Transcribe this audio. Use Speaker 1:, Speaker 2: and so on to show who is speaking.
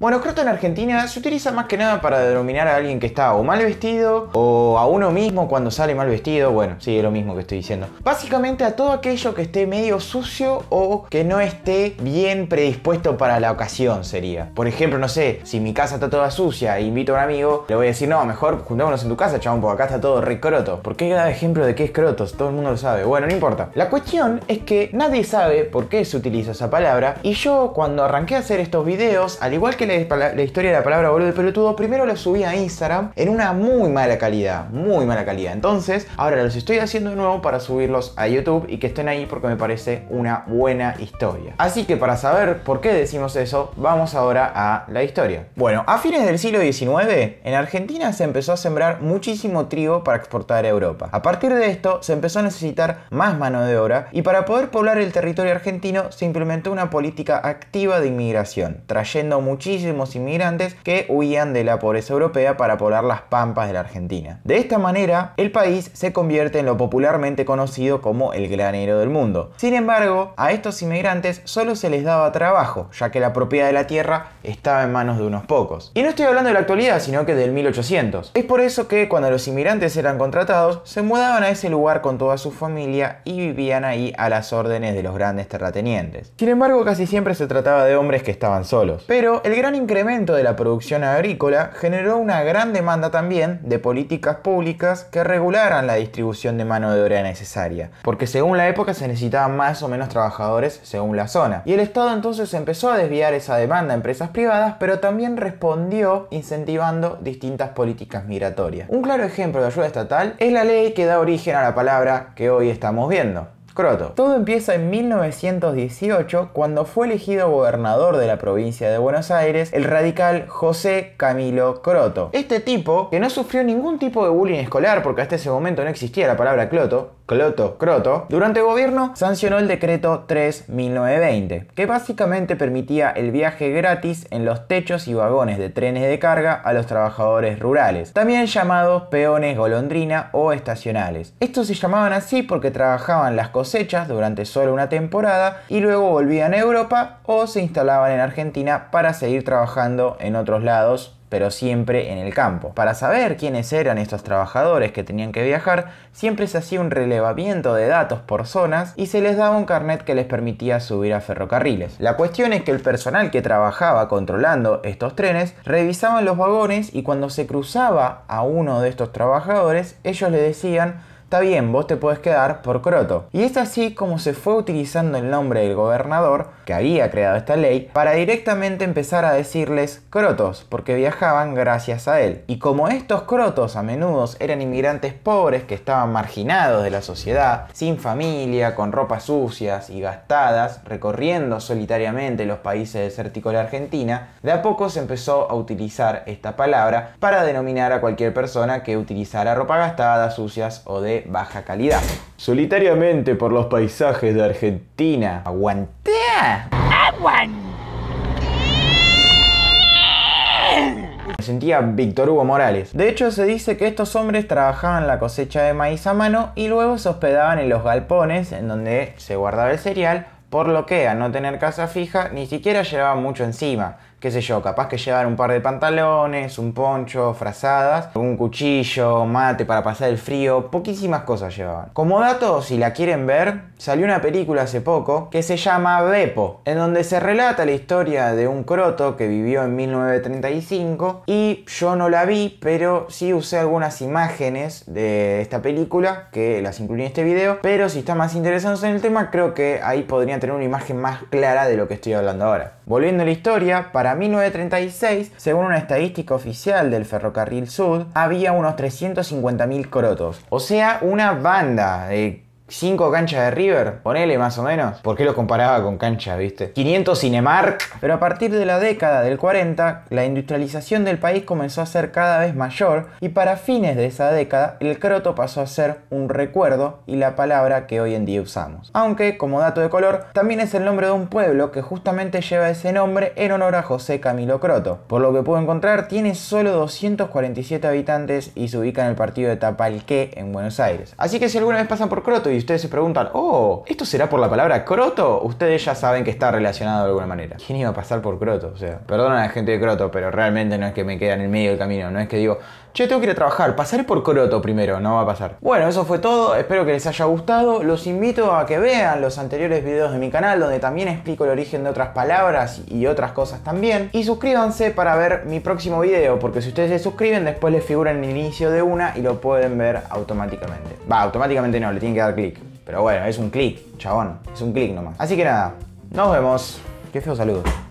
Speaker 1: Bueno, croto en Argentina se utiliza más que nada para denominar a alguien que está o mal vestido o a uno mismo cuando sale mal vestido. Bueno, sí, es lo mismo que estoy diciendo. Básicamente a todo aquello que esté medio sucio o que no esté bien predispuesto para la ocasión sería. Por ejemplo, no sé, si mi casa está toda sucia e invito a un amigo, le voy a decir, no, mejor juntémonos en tu casa, chabón, porque acá está todo re croto. ¿Por qué da ejemplo de qué es crotos? Todo el mundo lo sabe. Bueno, no importa. La cuestión es que nadie sabe por qué se utiliza esa palabra y yo cuando arranqué a hacer estos videos, al igual que la, historia de la palabra boludo y pelotudo, primero lo subí a Instagram en una muy mala calidad, muy mala calidad. Entonces, ahora los estoy haciendo de nuevo para subirlos a YouTube y que estén ahí porque me parece una buena historia. Así que para saber por qué decimos eso, vamos ahora a la historia. Bueno, a fines del siglo XIX, en Argentina se empezó a sembrar muchísimo trigo para exportar a Europa. A partir de esto, se empezó a necesitar más mano de obra y para poder poblar el territorio argentino se implementó una política activa de inmigración, trayendo muchísimo inmigrantes que huían de la pobreza europea para poblar las pampas de la Argentina. De esta manera, el país se convierte en lo popularmente conocido como el granero del mundo. Sin embargo, a estos inmigrantes solo se les daba trabajo, ya que la propiedad de la tierra estaba en manos de unos pocos. Y no estoy hablando de la actualidad, sino que del 1800. Es por eso que cuando los inmigrantes eran contratados, se mudaban a ese lugar con toda su familia y vivían ahí a las órdenes de los grandes terratenientes. Sin embargo, casi siempre se trataba de hombres que estaban solos. Pero el gran incremento de la producción agrícola generó una gran demanda también de políticas públicas que regularan la distribución de mano de obra necesaria, porque según la época se necesitaban más o menos trabajadores según la zona. Y el Estado entonces empezó a desviar esa demanda a empresas privadas, pero también respondió incentivando distintas políticas migratorias. Un claro ejemplo de ayuda estatal es la ley que da origen a la palabra que hoy estamos viendo, todo empieza en 1918 cuando fue elegido gobernador de la provincia de Buenos Aires el radical José Camilo Croto. Este tipo, que no sufrió ningún tipo de bullying escolar porque hasta ese momento no existía la palabra Cloto, Cloto Croto, durante el gobierno sancionó el decreto 3.1920, que básicamente permitía el viaje gratis en los techos y vagones de trenes de carga a los trabajadores rurales, también llamados peones golondrina o estacionales. Estos se llamaban así porque trabajaban las cosechas durante solo una temporada y luego volvían a Europa o se instalaban en Argentina para seguir trabajando en otros lados pero siempre en el campo. Para saber quiénes eran estos trabajadores que tenían que viajar, siempre se hacía un relevamiento de datos por zonas y se les daba un carnet que les permitía subir a ferrocarriles. La cuestión es que el personal que trabajaba controlando estos trenes revisaban los vagones y cuando se cruzaba a uno de estos trabajadores, ellos le decían está bien, vos te puedes quedar por croto. Y es así como se fue utilizando el nombre del gobernador que había creado esta ley para directamente empezar a decirles crotos, porque viajaban gracias a él. Y como estos crotos a menudo eran inmigrantes pobres que estaban marginados de la sociedad, sin familia, con ropas sucias y gastadas, recorriendo solitariamente los países desérticos de de Argentina, de a poco se empezó a utilizar esta palabra para denominar a cualquier persona que utilizara ropa gastada, sucias o de baja calidad. Solitariamente por los paisajes de Argentina. Aguantea. ¡Aguanté! Me sentía Víctor Hugo Morales. De hecho, se dice que estos hombres trabajaban la cosecha de maíz a mano y luego se hospedaban en los galpones en donde se guardaba el cereal, por lo que al no tener casa fija ni siquiera llevaban mucho encima qué sé yo, capaz que llevar un par de pantalones, un poncho, frazadas, un cuchillo, mate para pasar el frío, poquísimas cosas llevaban. Como dato, si la quieren ver, salió una película hace poco que se llama Bepo, en donde se relata la historia de un croto que vivió en 1935 y yo no la vi, pero sí usé algunas imágenes de esta película que las incluí en este video, pero si están más interesados en el tema, creo que ahí podrían tener una imagen más clara de lo que estoy hablando ahora. Volviendo a la historia, para 1936, según una estadística oficial del Ferrocarril Sud, había unos 350.000 crotos. O sea, una banda de cinco canchas de River, ponele más o menos. ¿Por qué lo comparaba con canchas, viste? 500 Cinemark. Pero a partir de la década del 40, la industrialización del país comenzó a ser cada vez mayor y para fines de esa década, el croto pasó a ser un recuerdo y la palabra que hoy en día usamos. Aunque, como dato de color, también es el nombre de un pueblo que justamente lleva ese nombre en honor a José Camilo Croto. Por lo que puedo encontrar, tiene solo 247 habitantes y se ubica en el partido de Tapalqué, en Buenos Aires. Así que si alguna vez pasan por Croto y y ustedes se preguntan, oh, ¿esto será por la palabra croto? Ustedes ya saben que está relacionado de alguna manera. ¿Quién iba a pasar por croto? O sea, perdona a la gente de croto, pero realmente no es que me quede en el medio del camino, no es que digo, che, tengo que ir a trabajar, pasaré por croto primero, no va a pasar. Bueno, eso fue todo, espero que les haya gustado, los invito a que vean los anteriores videos de mi canal donde también explico el origen de otras palabras y otras cosas también, y suscríbanse para ver mi próximo video, porque si ustedes se suscriben después les figura en el inicio de una y lo pueden ver automáticamente. Va, automáticamente no, le tienen que dar clic. Pero bueno, es un clic, chabón. Es un clic nomás. Así que nada, nos vemos. Qué feo saludo.